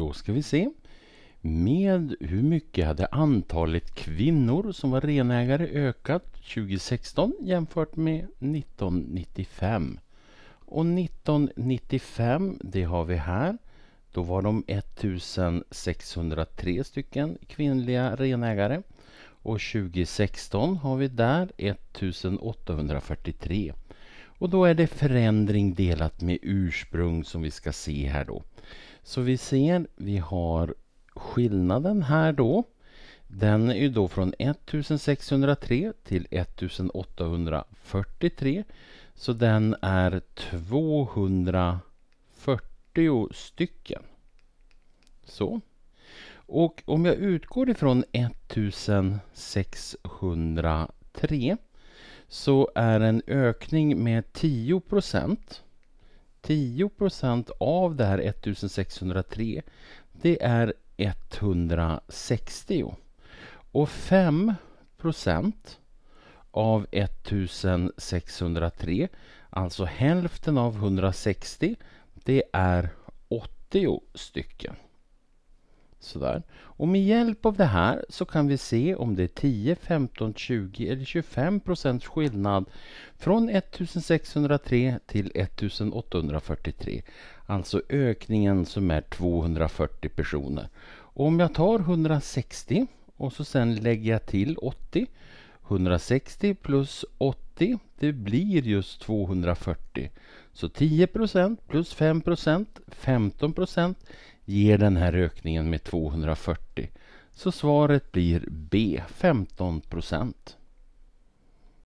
då ska vi se. Med hur mycket hade antalet kvinnor som var renägare ökat 2016 jämfört med 1995? Och 1995, det har vi här, då var de 1603 stycken kvinnliga renägare. Och 2016 har vi där 1843. Och då är det förändring delat med ursprung som vi ska se här då. Så vi ser, vi har skillnaden här då. Den är ju då från 1603 till 1843. Så den är 240 stycken. Så. Och om jag utgår ifrån 1603 så är en ökning med 10 procent 10 procent av det här 1603 det är 160. Och 5 procent av 1603, alltså hälften av 160, det är 80 stycken. Sådär. Och med hjälp av det här så kan vi se om det är 10, 15, 20 eller 25 procents skillnad från 1603 till 1843. Alltså ökningen som är 240 personer. Och om jag tar 160 och så sen lägger jag till 80. 160 plus 80 det blir just 240. Så 10 plus 5 15 ger den här ökningen med 240. Så svaret blir B, 15 procent.